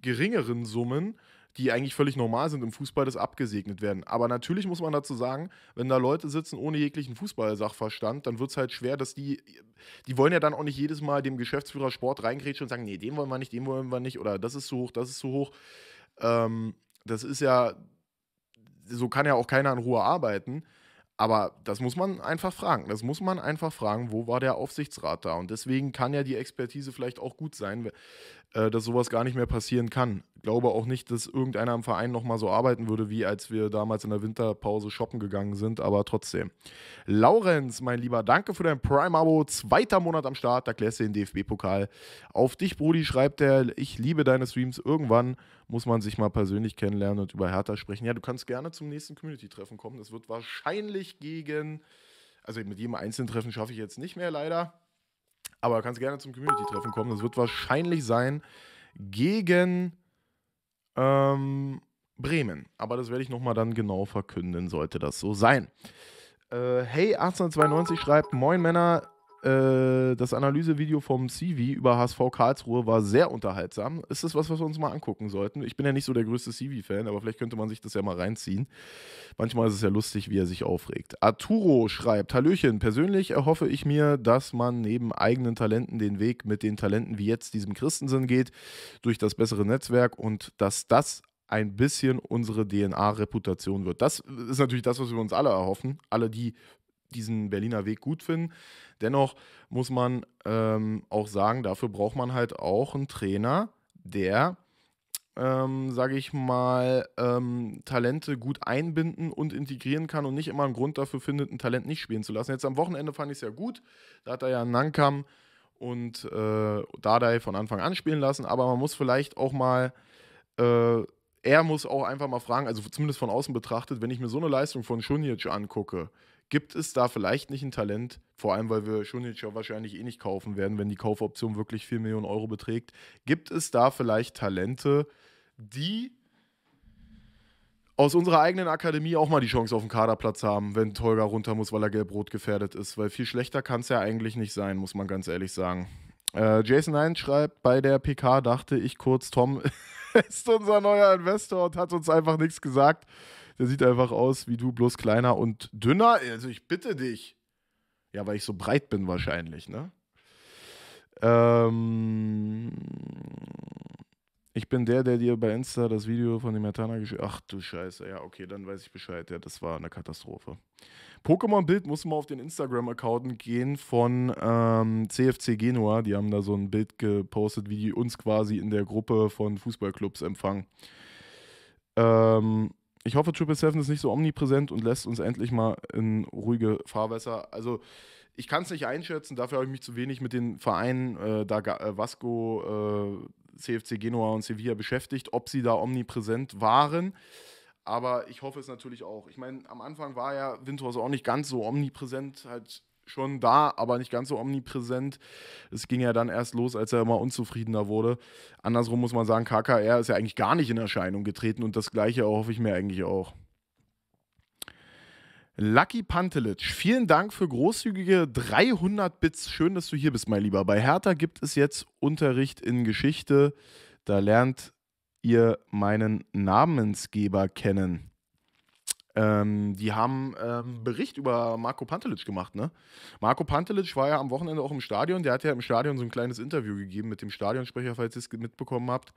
geringeren Summen die eigentlich völlig normal sind im Fußball, das abgesegnet werden. Aber natürlich muss man dazu sagen, wenn da Leute sitzen ohne jeglichen Fußballsachverstand, dann wird es halt schwer, dass die, die wollen ja dann auch nicht jedes Mal dem Geschäftsführer Sport reingrätschen und sagen, nee, den wollen wir nicht, den wollen wir nicht oder das ist zu hoch, das ist zu hoch. Ähm, das ist ja, so kann ja auch keiner in Ruhe arbeiten. Aber das muss man einfach fragen. Das muss man einfach fragen, wo war der Aufsichtsrat da? Und deswegen kann ja die Expertise vielleicht auch gut sein, äh, dass sowas gar nicht mehr passieren kann. Ich glaube auch nicht, dass irgendeiner im Verein nochmal so arbeiten würde, wie als wir damals in der Winterpause shoppen gegangen sind, aber trotzdem. Laurenz, mein Lieber, danke für dein Prime-Abo. Zweiter Monat am Start, da klärst du den DFB-Pokal. Auf dich, Brudi, schreibt er, ich liebe deine Streams irgendwann muss man sich mal persönlich kennenlernen und über Hertha sprechen. Ja, du kannst gerne zum nächsten Community-Treffen kommen. Das wird wahrscheinlich gegen, also mit jedem einzelnen Treffen schaffe ich jetzt nicht mehr leider, aber du kannst gerne zum Community-Treffen kommen. Das wird wahrscheinlich sein gegen ähm, Bremen. Aber das werde ich nochmal dann genau verkünden, sollte das so sein. Äh, hey, 1892 schreibt, Moin Männer, äh, das Analysevideo vom Civi über HSV Karlsruhe war sehr unterhaltsam. Ist das was, was wir uns mal angucken sollten? Ich bin ja nicht so der größte Civi-Fan, aber vielleicht könnte man sich das ja mal reinziehen. Manchmal ist es ja lustig, wie er sich aufregt. Arturo schreibt: Hallöchen, persönlich erhoffe ich mir, dass man neben eigenen Talenten den Weg mit den Talenten wie jetzt diesem Christensen geht, durch das bessere Netzwerk und dass das ein bisschen unsere DNA-Reputation wird. Das ist natürlich das, was wir uns alle erhoffen. Alle, die diesen Berliner Weg gut finden. Dennoch muss man ähm, auch sagen, dafür braucht man halt auch einen Trainer, der, ähm, sage ich mal, ähm, Talente gut einbinden und integrieren kann und nicht immer einen Grund dafür findet, ein Talent nicht spielen zu lassen. Jetzt am Wochenende fand ich es ja gut, da hat er ja Nankam und äh, Dardai von Anfang an spielen lassen, aber man muss vielleicht auch mal... Äh, er muss auch einfach mal fragen, also zumindest von außen betrachtet, wenn ich mir so eine Leistung von Schunjic angucke, Gibt es da vielleicht nicht ein Talent, vor allem weil wir Schunitscher wahrscheinlich eh nicht kaufen werden, wenn die Kaufoption wirklich 4 Millionen Euro beträgt, gibt es da vielleicht Talente, die aus unserer eigenen Akademie auch mal die Chance auf den Kaderplatz haben, wenn Tolga runter muss, weil er gelb-rot gefährdet ist. Weil viel schlechter kann es ja eigentlich nicht sein, muss man ganz ehrlich sagen. Äh, Jason 1 schreibt, bei der PK dachte ich kurz, Tom ist unser neuer Investor und hat uns einfach nichts gesagt. Der sieht einfach aus wie du, bloß kleiner und dünner. Also ich bitte dich. Ja, weil ich so breit bin wahrscheinlich, ne? Ähm, ich bin der, der dir bei Insta das Video von dem Mertana geschickt Ach du Scheiße, ja, okay, dann weiß ich Bescheid. Ja, das war eine Katastrophe. Pokémon-Bild muss man auf den Instagram-Account gehen von ähm, CFC Genua. Die haben da so ein Bild gepostet, wie die uns quasi in der Gruppe von Fußballclubs empfangen. Ähm, ich hoffe, 777 ist nicht so omnipräsent und lässt uns endlich mal in ruhige Fahrwässer. Also ich kann es nicht einschätzen, dafür habe ich mich zu wenig mit den Vereinen äh, da, äh, Vasco, äh, CFC Genua und Sevilla beschäftigt, ob sie da omnipräsent waren. Aber ich hoffe es natürlich auch. Ich meine, am Anfang war ja Windhorst auch nicht ganz so omnipräsent, halt schon da, aber nicht ganz so omnipräsent. Es ging ja dann erst los, als er immer unzufriedener wurde. Andersrum muss man sagen, KKR ist ja eigentlich gar nicht in Erscheinung getreten und das gleiche erhoffe ich mir eigentlich auch. Lucky Pantelic, vielen Dank für großzügige 300 Bits. Schön, dass du hier bist, mein Lieber. Bei Hertha gibt es jetzt Unterricht in Geschichte. Da lernt ihr meinen Namensgeber kennen. Ähm, die haben ähm, Bericht über Marco Pantelic gemacht, ne? Marco Pantelic war ja am Wochenende auch im Stadion. Der hat ja im Stadion so ein kleines Interview gegeben mit dem Stadionsprecher, falls ihr es mitbekommen habt.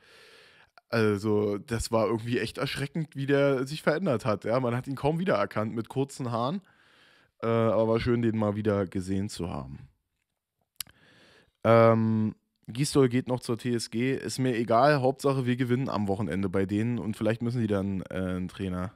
Also, das war irgendwie echt erschreckend, wie der sich verändert hat. Ja? Man hat ihn kaum wiedererkannt mit kurzen Haaren. Äh, aber war schön, den mal wieder gesehen zu haben. Ähm, Gistol geht noch zur TSG. Ist mir egal. Hauptsache, wir gewinnen am Wochenende bei denen. Und vielleicht müssen die dann äh, einen Trainer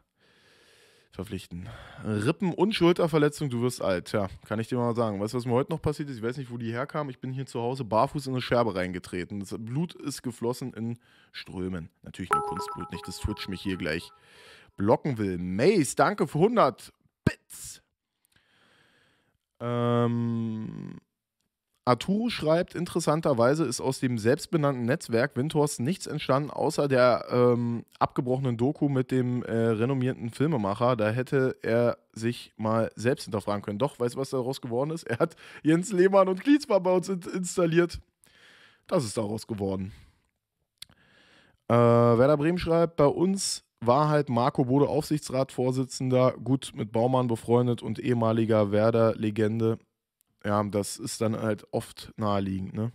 verpflichten. Rippen- und Schulterverletzung, du wirst alt. Ja, kann ich dir mal sagen. Weißt du, was mir heute noch passiert ist? Ich weiß nicht, wo die herkam. Ich bin hier zu Hause barfuß in eine Scherbe reingetreten. Das Blut ist geflossen in Strömen. Natürlich nur Kunstblut, nicht, dass Twitch mich hier gleich blocken will. Mace, danke für 100 Bits. Ähm, Arturo schreibt, interessanterweise ist aus dem selbstbenannten Netzwerk Windhorst nichts entstanden, außer der ähm, abgebrochenen Doku mit dem äh, renommierten Filmemacher. Da hätte er sich mal selbst hinterfragen können. Doch, weißt du, was daraus geworden ist? Er hat Jens Lehmann und Klinsmann bei uns in installiert. Das ist daraus geworden. Äh, Werder Bremen schreibt, bei uns war halt Marco Bode Aufsichtsratsvorsitzender, gut mit Baumann befreundet und ehemaliger Werder-Legende ja, das ist dann halt oft naheliegend, ne?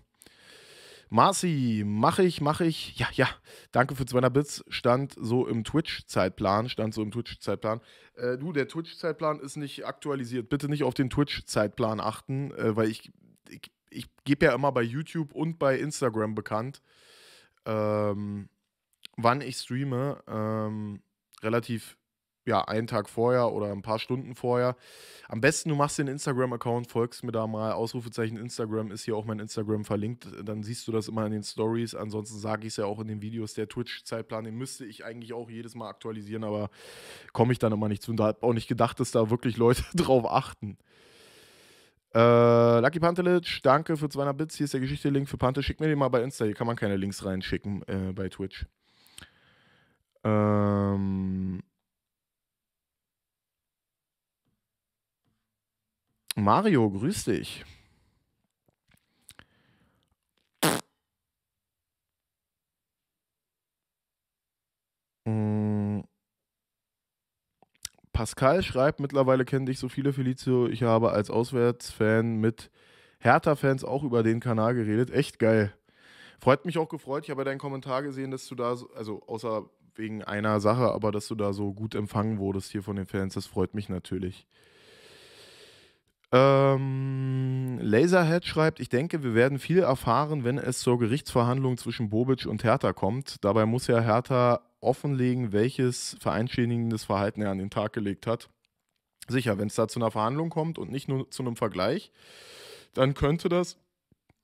Marci, mache ich, mache ich. Ja, ja. Danke für 200 Bits. Stand so im Twitch-Zeitplan. Stand so im Twitch-Zeitplan. Äh, du, der Twitch-Zeitplan ist nicht aktualisiert. Bitte nicht auf den Twitch-Zeitplan achten, äh, weil ich, ich, ich gebe ja immer bei YouTube und bei Instagram bekannt, ähm, wann ich streame. Ähm, relativ ja, einen Tag vorher oder ein paar Stunden vorher. Am besten, du machst den Instagram-Account, folgst mir da mal, Ausrufezeichen Instagram ist hier auch mein Instagram verlinkt, dann siehst du das immer in den Stories. Ansonsten sage ich es ja auch in den Videos, der Twitch-Zeitplan, den müsste ich eigentlich auch jedes Mal aktualisieren, aber komme ich dann immer nicht zu. Und da habe auch nicht gedacht, dass da wirklich Leute drauf achten. Äh, Lucky Pantelic, danke für 200 Bits. Hier ist der Geschichte-Link für Pantel. Schick mir den mal bei Insta. Hier kann man keine Links reinschicken äh, bei Twitch. Ähm. Mario, grüß dich. Mm. Pascal schreibt, mittlerweile kennen dich so viele, Felicio. Ich habe als Auswärtsfan mit Hertha-Fans auch über den Kanal geredet. Echt geil. Freut mich auch gefreut. Ich habe deinen Kommentar gesehen, dass du da, so, also außer wegen einer Sache, aber dass du da so gut empfangen wurdest hier von den Fans. Das freut mich natürlich. Ähm, Laserhead schreibt, ich denke, wir werden viel erfahren, wenn es zur Gerichtsverhandlung zwischen Bobic und Hertha kommt. Dabei muss ja Hertha offenlegen, welches vereinschädigendes Verhalten er an den Tag gelegt hat. Sicher, wenn es da zu einer Verhandlung kommt und nicht nur zu einem Vergleich, dann könnte das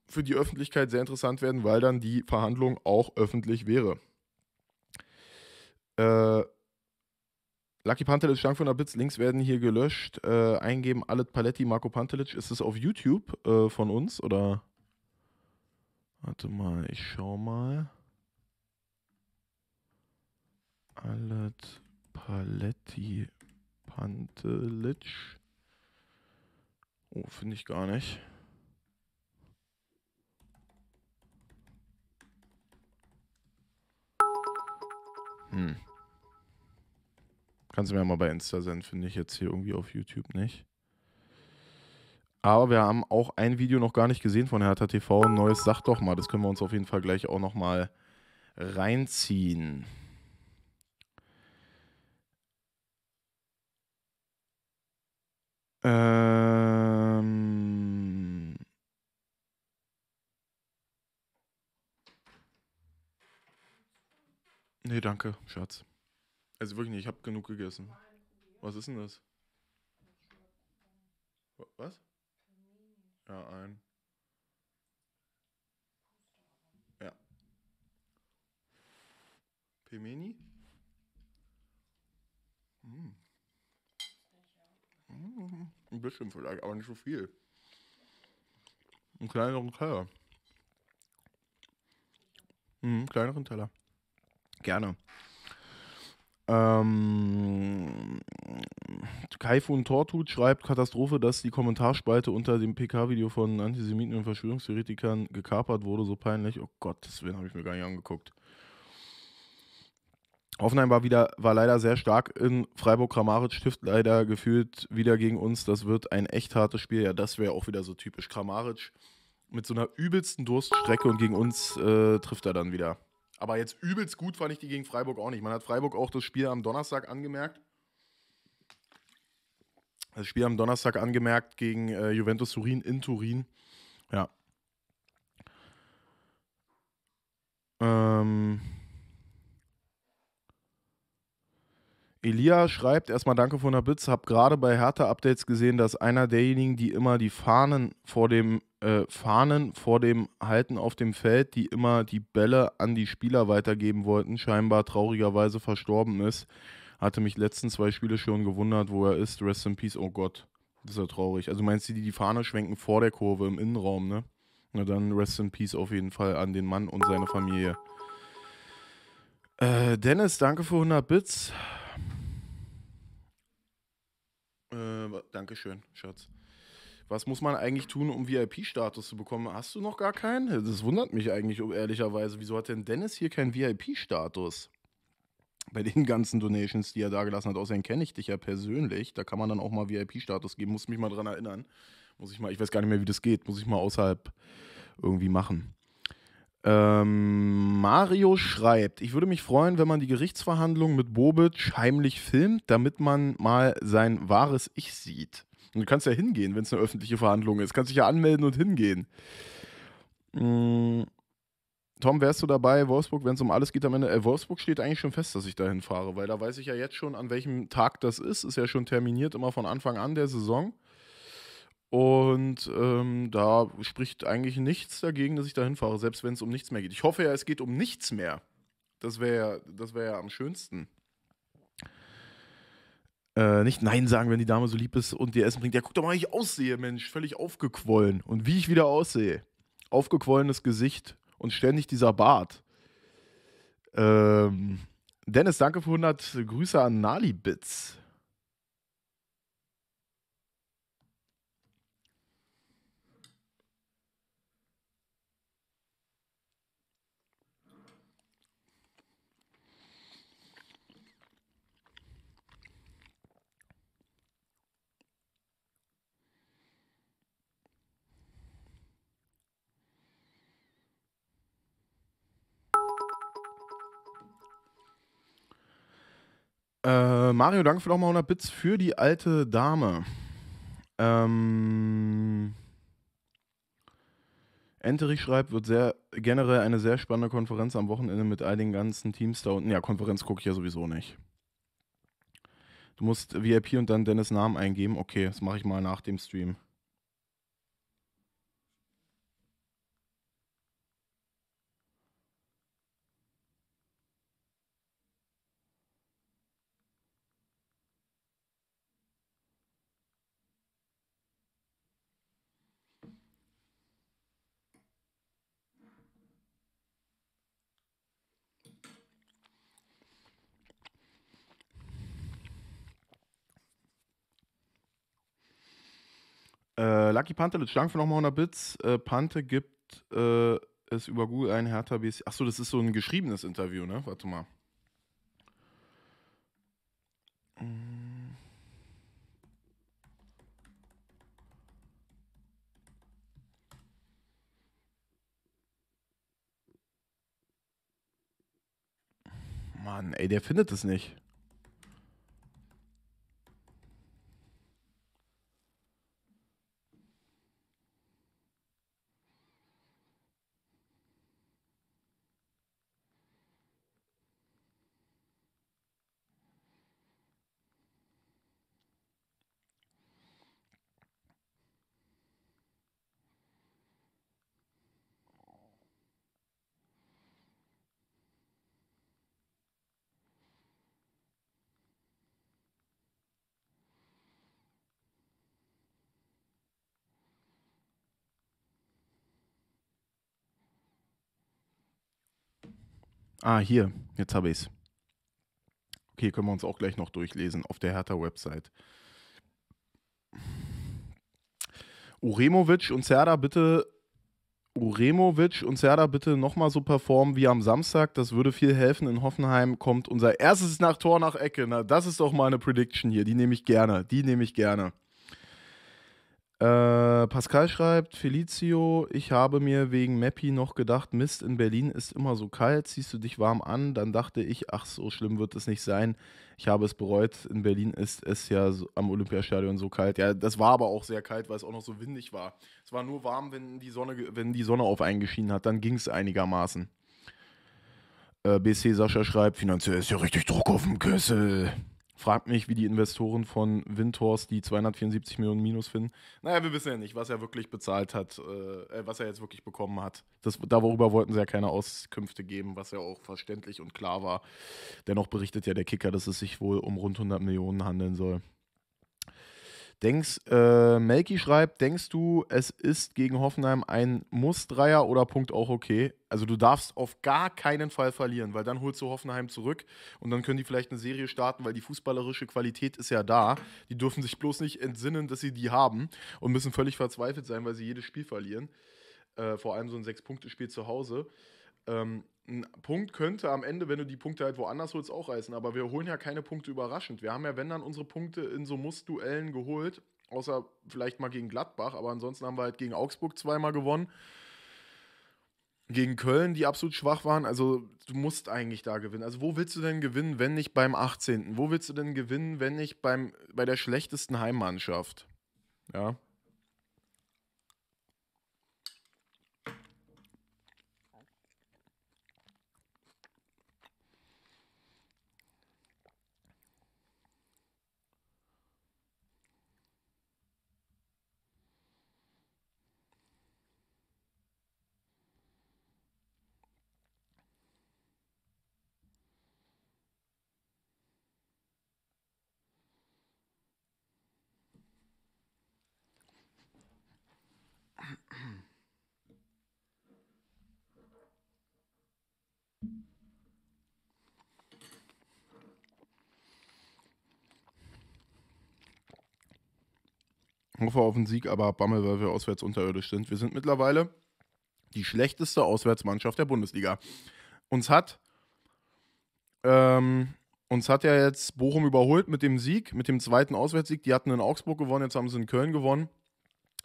für die Öffentlichkeit sehr interessant werden, weil dann die Verhandlung auch öffentlich wäre. Äh, Lucky Pantelic, Frankfurter Blitz, Links werden hier gelöscht. Äh, eingeben, Alet Paletti, Marco Pantelic. Ist es auf YouTube äh, von uns oder? Warte mal, ich schau mal. Alet Paletti, Pantelic. Oh, finde ich gar nicht. Hm. Kannst du mir ja mal bei Insta senden, finde ich jetzt hier irgendwie auf YouTube nicht. Aber wir haben auch ein Video noch gar nicht gesehen von Hertha TV. neues, sag doch mal. Das können wir uns auf jeden Fall gleich auch nochmal reinziehen. Ähm. Nee, danke, Schatz. Also wirklich nicht, ich habe genug gegessen. Was ist denn das? Was? Ja, ein. Ja. Pemeni? Mm. Hm. Hm, ein bisschen vielleicht, aber nicht so viel. Einen kleineren Teller. Mm, kleineren Teller. Gerne. Ähm, Kaifun Tortut schreibt Katastrophe, dass die Kommentarspalte unter dem PK-Video von Antisemiten und Verschwörungstheoretikern gekapert wurde, so peinlich. Oh Gott, deswegen habe ich mir gar nicht angeguckt. Hoffenheim war wieder, war leider sehr stark in Freiburg. Kramaric stift leider gefühlt wieder gegen uns. Das wird ein echt hartes Spiel. Ja, das wäre auch wieder so typisch. Kramaric mit so einer übelsten Durststrecke und gegen uns äh, trifft er dann wieder. Aber jetzt übelst gut fand ich die gegen Freiburg auch nicht. Man hat Freiburg auch das Spiel am Donnerstag angemerkt. Das Spiel am Donnerstag angemerkt gegen äh, Juventus Turin in Turin. Ja. Ähm. Elia schreibt, erstmal danke von der Bitz, hab gerade bei Hertha-Updates gesehen, dass einer derjenigen, die immer die Fahnen vor dem äh, Fahnen vor dem Halten auf dem Feld, die immer die Bälle an die Spieler weitergeben wollten, scheinbar traurigerweise verstorben ist. Hatte mich letzten zwei Spiele schon gewundert, wo er ist. Rest in Peace, oh Gott, das ist ja traurig. Also meinst du, die die Fahne schwenken vor der Kurve im Innenraum, ne? Na dann Rest in Peace auf jeden Fall an den Mann und seine Familie. Äh, Dennis, danke für 100 Bits. Äh, Dankeschön, Schatz was muss man eigentlich tun, um VIP-Status zu bekommen? Hast du noch gar keinen? Das wundert mich eigentlich ehrlicherweise. Wieso hat denn Dennis hier keinen VIP-Status? Bei den ganzen Donations, die er da gelassen hat, außerdem kenne ich dich ja persönlich. Da kann man dann auch mal VIP-Status geben. Muss mich mal dran erinnern. Muss ich mal, ich weiß gar nicht mehr, wie das geht. Muss ich mal außerhalb irgendwie machen. Ähm, Mario schreibt, ich würde mich freuen, wenn man die Gerichtsverhandlung mit Bobic heimlich filmt, damit man mal sein wahres Ich sieht. Und du kannst ja hingehen, wenn es eine öffentliche Verhandlung ist. Kannst dich ja anmelden und hingehen. Mhm. Tom, wärst du dabei, Wolfsburg, wenn es um alles geht am Ende? Äh, Wolfsburg steht eigentlich schon fest, dass ich dahin fahre, weil da weiß ich ja jetzt schon, an welchem Tag das ist. Ist ja schon terminiert, immer von Anfang an der Saison. Und ähm, da spricht eigentlich nichts dagegen, dass ich dahin fahre, selbst wenn es um nichts mehr geht. Ich hoffe ja, es geht um nichts mehr. Das wäre das wär ja am schönsten äh, nicht Nein sagen, wenn die Dame so lieb ist und dir Essen bringt. Ja, guck doch mal, wie ich aussehe, Mensch, völlig aufgequollen. Und wie ich wieder aussehe. Aufgequollenes Gesicht und ständig dieser Bart. Ähm, Dennis, danke für 100 Grüße an Nalibits. Äh, Mario, danke für nochmal 100 Bits für die alte Dame. Ähm. Enterich schreibt, wird sehr generell eine sehr spannende Konferenz am Wochenende mit all den ganzen Teams da unten. Ja, Konferenz gucke ich ja sowieso nicht. Du musst VIP und dann Dennis Namen eingeben. Okay, das mache ich mal nach dem Stream. Aki Pantelic, danke für nochmal 100 Bits. Äh, Pante gibt äh, es über Google ein Hertha BSC. Achso, das ist so ein geschriebenes Interview, ne? Warte mal. Hm. Mann, ey, der findet es nicht. Ah, hier, jetzt habe ich es. Okay, können wir uns auch gleich noch durchlesen auf der Hertha-Website. Uremovic und Serda bitte Uremovic und Serda bitte nochmal so performen wie am Samstag. Das würde viel helfen. In Hoffenheim kommt unser erstes nach Tor nach Ecke. Na, das ist doch mal eine Prediction hier. Die nehme ich gerne. Die nehme ich gerne. Äh, Pascal schreibt, Felicio, ich habe mir wegen Mappy noch gedacht, Mist, in Berlin ist immer so kalt, ziehst du dich warm an? Dann dachte ich, ach, so schlimm wird es nicht sein. Ich habe es bereut, in Berlin ist es ja so, am Olympiastadion so kalt. Ja, das war aber auch sehr kalt, weil es auch noch so windig war. Es war nur warm, wenn die Sonne, wenn die Sonne auf eingeschienen hat, dann ging es einigermaßen. Äh, BC Sascha schreibt, finanziell ist ja richtig Druck auf dem Kessel. Fragt mich, wie die Investoren von Windhorst die 274 Millionen Minus finden. Naja, wir wissen ja nicht, was er wirklich bezahlt hat, äh, äh, was er jetzt wirklich bekommen hat. Das, darüber wollten sie ja keine Auskünfte geben, was ja auch verständlich und klar war. Dennoch berichtet ja der Kicker, dass es sich wohl um rund 100 Millionen handeln soll. Denkst, äh, Melki schreibt, denkst du, es ist gegen Hoffenheim ein Muss-Dreier oder Punkt auch okay? Also du darfst auf gar keinen Fall verlieren, weil dann holst du Hoffenheim zurück und dann können die vielleicht eine Serie starten, weil die fußballerische Qualität ist ja da. Die dürfen sich bloß nicht entsinnen, dass sie die haben und müssen völlig verzweifelt sein, weil sie jedes Spiel verlieren. Äh, vor allem so ein Sechs-Punkte-Spiel zu Hause. Ähm, ein Punkt könnte am Ende, wenn du die Punkte halt woanders holst, auch reißen. Aber wir holen ja keine Punkte überraschend. Wir haben ja, wenn dann, unsere Punkte in so Mussduellen geholt. Außer vielleicht mal gegen Gladbach. Aber ansonsten haben wir halt gegen Augsburg zweimal gewonnen. Gegen Köln, die absolut schwach waren. Also du musst eigentlich da gewinnen. Also wo willst du denn gewinnen, wenn nicht beim 18.? Wo willst du denn gewinnen, wenn nicht beim, bei der schlechtesten Heimmannschaft? Ja. hoffe auf den Sieg, aber Bammel, weil wir auswärts unterirdisch sind. Wir sind mittlerweile die schlechteste Auswärtsmannschaft der Bundesliga. Uns hat, ähm, uns hat ja jetzt Bochum überholt mit dem Sieg, mit dem zweiten Auswärtssieg. Die hatten in Augsburg gewonnen, jetzt haben sie in Köln gewonnen.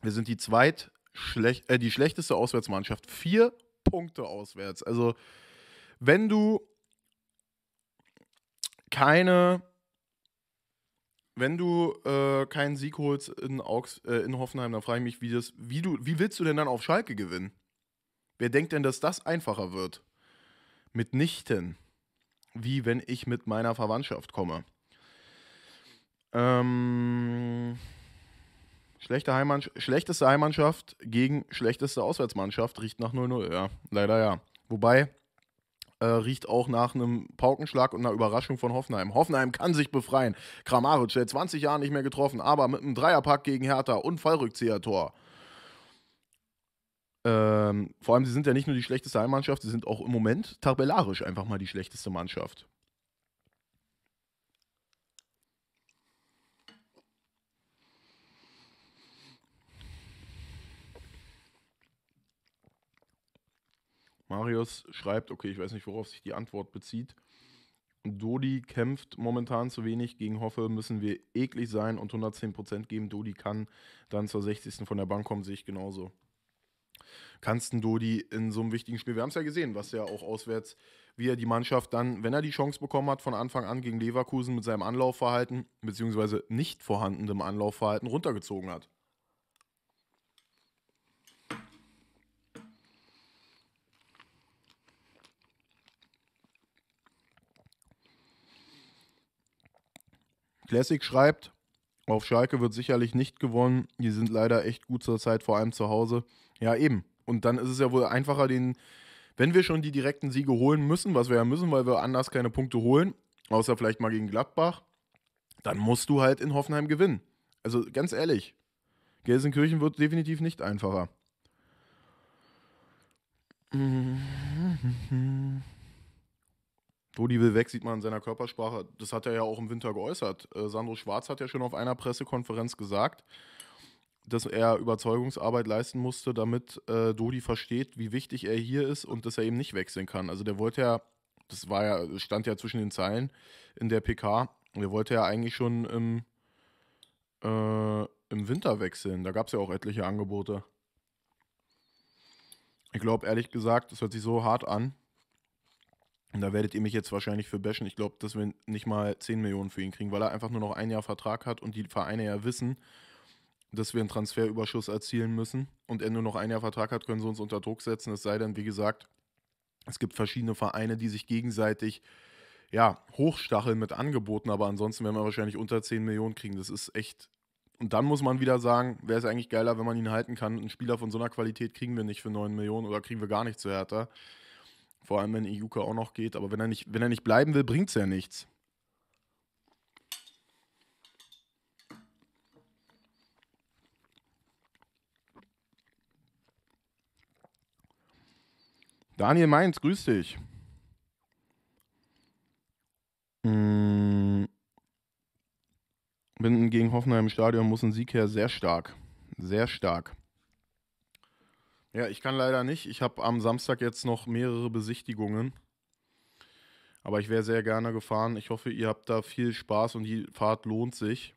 Wir sind die zweit schlecht, äh, die schlechteste Auswärtsmannschaft. Vier Punkte auswärts. Also, wenn du keine wenn du äh, keinen Sieg holst in, Augs, äh, in Hoffenheim, dann frage ich mich, wie, das, wie, du, wie willst du denn dann auf Schalke gewinnen? Wer denkt denn, dass das einfacher wird? Mitnichten. Wie wenn ich mit meiner Verwandtschaft komme. Ähm, schlechte Heimmann schlechteste Heimmannschaft gegen schlechteste Auswärtsmannschaft riecht nach 0-0, ja. Leider ja. Wobei, äh, riecht auch nach einem Paukenschlag und einer Überraschung von Hoffenheim. Hoffenheim kann sich befreien. Kramaric, der 20 Jahre nicht mehr getroffen, aber mit einem Dreierpack gegen Hertha und Fallrückzieher-Tor. Ähm, vor allem, sie sind ja nicht nur die schlechteste Heimmannschaft, sie sind auch im Moment tabellarisch einfach mal die schlechteste Mannschaft. Marius schreibt, okay, ich weiß nicht, worauf sich die Antwort bezieht. Dodi kämpft momentan zu wenig. Gegen Hoffe müssen wir eklig sein und 110% geben. Dodi kann dann zur 60. von der Bank kommen, sehe ich genauso. Kannst du Dodi in so einem wichtigen Spiel, wir haben es ja gesehen, was er auch auswärts, wie er die Mannschaft dann, wenn er die Chance bekommen hat, von Anfang an gegen Leverkusen mit seinem Anlaufverhalten, beziehungsweise nicht vorhandenem Anlaufverhalten runtergezogen hat. Classic schreibt, auf Schalke wird sicherlich nicht gewonnen. Die sind leider echt gut zur Zeit, vor allem zu Hause. Ja, eben. Und dann ist es ja wohl einfacher, den, wenn wir schon die direkten Siege holen müssen, was wir ja müssen, weil wir anders keine Punkte holen, außer vielleicht mal gegen Gladbach, dann musst du halt in Hoffenheim gewinnen. Also ganz ehrlich, Gelsenkirchen wird definitiv nicht einfacher. Dodi will weg, sieht man in seiner Körpersprache. Das hat er ja auch im Winter geäußert. Äh, Sandro Schwarz hat ja schon auf einer Pressekonferenz gesagt, dass er Überzeugungsarbeit leisten musste, damit äh, Dodi versteht, wie wichtig er hier ist und dass er eben nicht wechseln kann. Also der wollte ja, das war ja, stand ja zwischen den Zeilen in der PK, der wollte ja eigentlich schon im, äh, im Winter wechseln. Da gab es ja auch etliche Angebote. Ich glaube, ehrlich gesagt, das hört sich so hart an, und da werdet ihr mich jetzt wahrscheinlich für bashen. Ich glaube, dass wir nicht mal 10 Millionen für ihn kriegen, weil er einfach nur noch ein Jahr Vertrag hat und die Vereine ja wissen, dass wir einen Transferüberschuss erzielen müssen und er nur noch ein Jahr Vertrag hat, können sie uns unter Druck setzen. Es sei denn, wie gesagt, es gibt verschiedene Vereine, die sich gegenseitig ja, hochstacheln mit Angeboten, aber ansonsten werden wir wahrscheinlich unter 10 Millionen kriegen. Das ist echt. Und dann muss man wieder sagen, wäre es eigentlich geiler, wenn man ihn halten kann. Einen Spieler von so einer Qualität kriegen wir nicht für 9 Millionen oder kriegen wir gar nicht zu härter. Vor allem, wenn Iuka auch noch geht. Aber wenn er nicht, wenn er nicht bleiben will, bringt es ja nichts. Daniel Mainz, grüß dich. Binden mm. gegen Hoffenheim im Stadion, muss ein Sieg her. Sehr stark. Sehr stark. Ja, ich kann leider nicht. Ich habe am Samstag jetzt noch mehrere Besichtigungen. Aber ich wäre sehr gerne gefahren. Ich hoffe, ihr habt da viel Spaß und die Fahrt lohnt sich.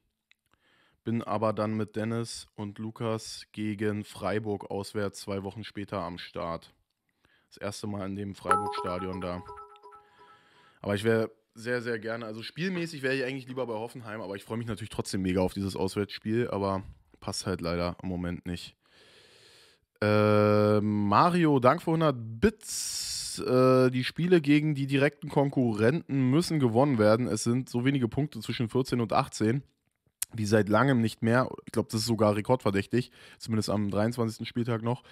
Bin aber dann mit Dennis und Lukas gegen Freiburg auswärts zwei Wochen später am Start. Das erste Mal in dem Freiburg-Stadion da. Aber ich wäre sehr, sehr gerne. Also spielmäßig wäre ich eigentlich lieber bei Hoffenheim, aber ich freue mich natürlich trotzdem mega auf dieses Auswärtsspiel. Aber passt halt leider im Moment nicht. Ähm, Mario, Dank für 100 Bits. Äh, die Spiele gegen die direkten Konkurrenten müssen gewonnen werden. Es sind so wenige Punkte zwischen 14 und 18 wie seit langem nicht mehr. Ich glaube, das ist sogar rekordverdächtig, zumindest am 23. Spieltag noch.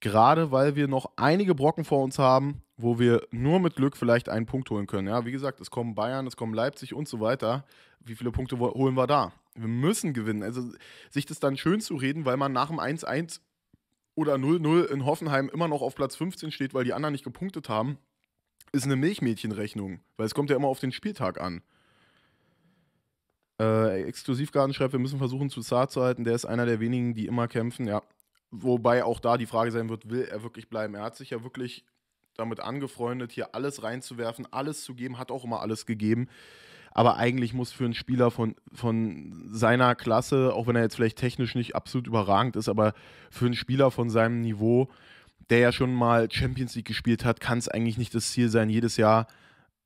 Gerade weil wir noch einige Brocken vor uns haben, wo wir nur mit Glück vielleicht einen Punkt holen können. Ja, wie gesagt, es kommen Bayern, es kommen Leipzig und so weiter. Wie viele Punkte holen wir da? Wir müssen gewinnen. Also sich das dann schön zu reden, weil man nach dem 1-1 oder 0-0 in Hoffenheim immer noch auf Platz 15 steht, weil die anderen nicht gepunktet haben, ist eine Milchmädchenrechnung, weil es kommt ja immer auf den Spieltag an. Äh, Exklusivgarten schreibt, wir müssen versuchen, zu zart zu halten. Der ist einer der wenigen, die immer kämpfen. Ja, Wobei auch da die Frage sein wird, will er wirklich bleiben? Er hat sich ja wirklich damit angefreundet, hier alles reinzuwerfen, alles zu geben, hat auch immer alles gegeben. Aber eigentlich muss für einen Spieler von, von seiner Klasse, auch wenn er jetzt vielleicht technisch nicht absolut überragend ist, aber für einen Spieler von seinem Niveau, der ja schon mal Champions League gespielt hat, kann es eigentlich nicht das Ziel sein, jedes Jahr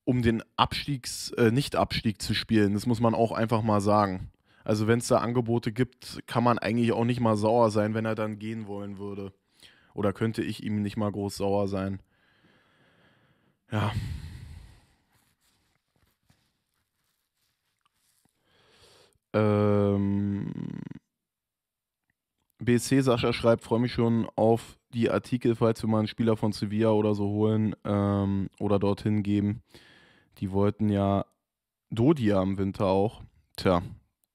um den Abstiegs, äh, Nicht-Abstieg zu spielen. Das muss man auch einfach mal sagen. Also wenn es da Angebote gibt, kann man eigentlich auch nicht mal sauer sein, wenn er dann gehen wollen würde. Oder könnte ich ihm nicht mal groß sauer sein. Ja, Ähm, BSC Sascha schreibt, freue mich schon auf die Artikel, falls wir mal einen Spieler von Sevilla oder so holen ähm, oder dorthin geben. Die wollten ja Dodia im Winter auch. Tja,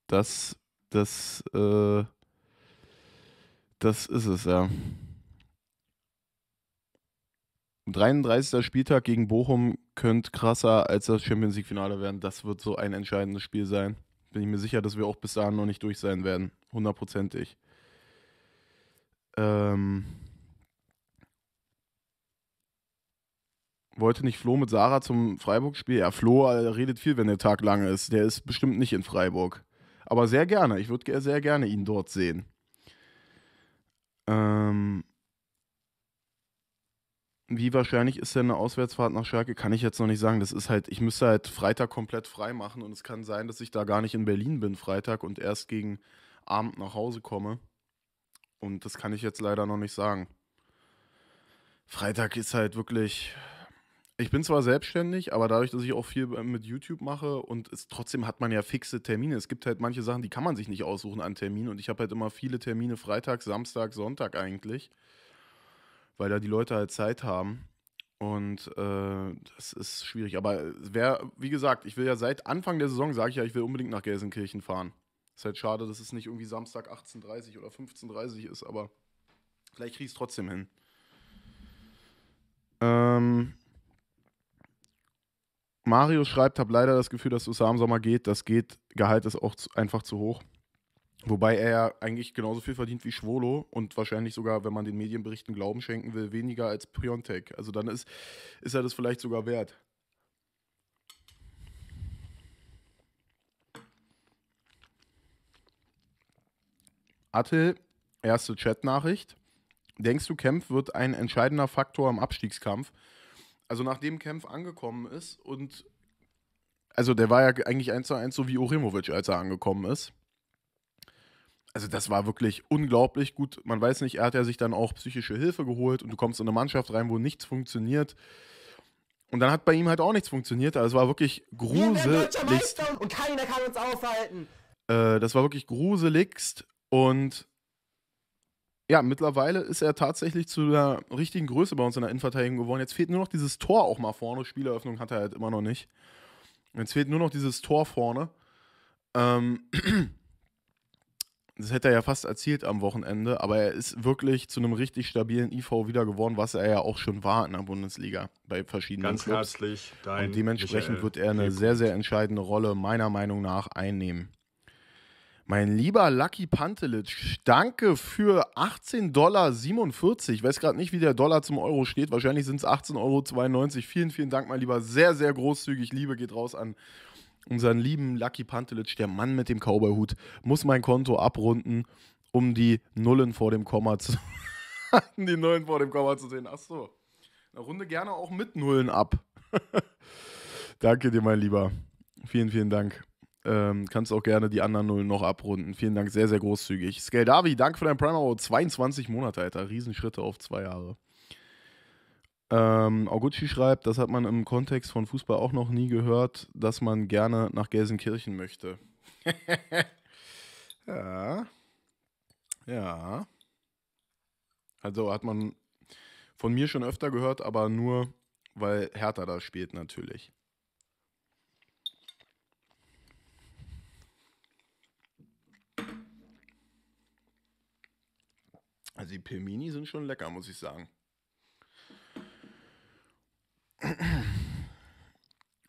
das, das, äh, das ist es, ja. 33. Spieltag gegen Bochum könnte krasser als das Champions League-Finale werden. Das wird so ein entscheidendes Spiel sein bin ich mir sicher, dass wir auch bis dahin noch nicht durch sein werden. Hundertprozentig. Ähm. Wollte nicht Flo mit Sarah zum Freiburg-Spiel? Ja, Flo äh, redet viel, wenn der Tag lang ist. Der ist bestimmt nicht in Freiburg. Aber sehr gerne. Ich würde sehr gerne ihn dort sehen. Ähm, wie wahrscheinlich ist denn eine Auswärtsfahrt nach Schalke? Kann ich jetzt noch nicht sagen. Das ist halt, ich müsste halt Freitag komplett frei machen und es kann sein, dass ich da gar nicht in Berlin bin Freitag und erst gegen Abend nach Hause komme. Und das kann ich jetzt leider noch nicht sagen. Freitag ist halt wirklich. Ich bin zwar selbstständig, aber dadurch, dass ich auch viel mit YouTube mache und es, trotzdem hat man ja fixe Termine. Es gibt halt manche Sachen, die kann man sich nicht aussuchen an Terminen und ich habe halt immer viele Termine Freitag, Samstag, Sonntag eigentlich weil da die Leute halt Zeit haben. Und äh, das ist schwierig. Aber wer, wie gesagt, ich will ja seit Anfang der Saison, sage ich ja, ich will unbedingt nach Gelsenkirchen fahren. Ist halt schade, dass es nicht irgendwie Samstag 18.30 oder 15.30 ist, aber vielleicht kriege ich es trotzdem hin. Ähm, Mario schreibt, habe leider das Gefühl, dass es am Sommer geht. Das geht, Gehalt ist auch zu, einfach zu hoch. Wobei er ja eigentlich genauso viel verdient wie Schwolo und wahrscheinlich sogar, wenn man den Medienberichten Glauben schenken will, weniger als Piontek. Also dann ist, ist er das vielleicht sogar wert. Attel, erste Chatnachricht. Denkst du, Kempf wird ein entscheidender Faktor im Abstiegskampf? Also nachdem Kempf angekommen ist und also der war ja eigentlich eins zu eins so wie Uremovic, als er angekommen ist also das war wirklich unglaublich gut. Man weiß nicht, er hat ja sich dann auch psychische Hilfe geholt und du kommst in eine Mannschaft rein, wo nichts funktioniert. Und dann hat bei ihm halt auch nichts funktioniert. Also es war wirklich gruselig. Wir und keiner kann uns aufhalten. Äh, das war wirklich gruseligst. Und ja, mittlerweile ist er tatsächlich zu der richtigen Größe bei uns in der Innenverteidigung geworden. Jetzt fehlt nur noch dieses Tor auch mal vorne. Spieleröffnung hat er halt immer noch nicht. Jetzt fehlt nur noch dieses Tor vorne. Ähm. Das hätte er ja fast erzielt am Wochenende, aber er ist wirklich zu einem richtig stabilen IV wieder geworden, was er ja auch schon war in der Bundesliga bei verschiedenen Ganz Clubs. herzlich dein Und dementsprechend Michael wird er eine Hebel. sehr, sehr entscheidende Rolle meiner Meinung nach einnehmen. Mein lieber Lucky Pantelic, danke für 18,47 Dollar. Ich weiß gerade nicht, wie der Dollar zum Euro steht. Wahrscheinlich sind es 18,92 Euro. Vielen, vielen Dank, mein Lieber. Sehr, sehr großzügig. Liebe geht raus an unseren lieben Lucky Pantelic, der Mann mit dem Cowboy-Hut, muss mein Konto abrunden, um die Nullen vor dem Komma zu die Nullen vor dem Komma zu sehen. Ach so. Eine Runde gerne auch mit Nullen ab. Danke dir, mein Lieber. Vielen, vielen Dank. Ähm, kannst auch gerne die anderen Nullen noch abrunden. Vielen Dank, sehr, sehr großzusügig. Skeldavi, danke für dein Prime Abo. 22 Monate, Alter. Riesenschritte auf zwei Jahre. Ähm, Augucci schreibt, das hat man im Kontext von Fußball auch noch nie gehört, dass man gerne nach Gelsenkirchen möchte. ja. Ja. Also hat man von mir schon öfter gehört, aber nur, weil Hertha da spielt natürlich. Also die Pelmini sind schon lecker, muss ich sagen.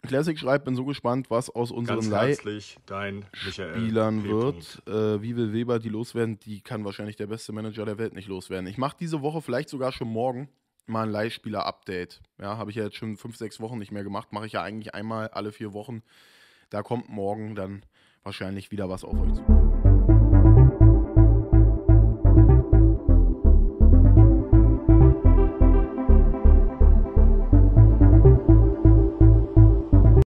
Classic schreibt, bin so gespannt, was aus unseren Leihspielern wird. Äh, wie will Weber die loswerden? Die kann wahrscheinlich der beste Manager der Welt nicht loswerden. Ich mache diese Woche, vielleicht sogar schon morgen, mal ein Leihspieler-Update. Ja, habe ich ja jetzt schon fünf, sechs Wochen nicht mehr gemacht. Mache ich ja eigentlich einmal alle vier Wochen. Da kommt morgen dann wahrscheinlich wieder was auf euch zu.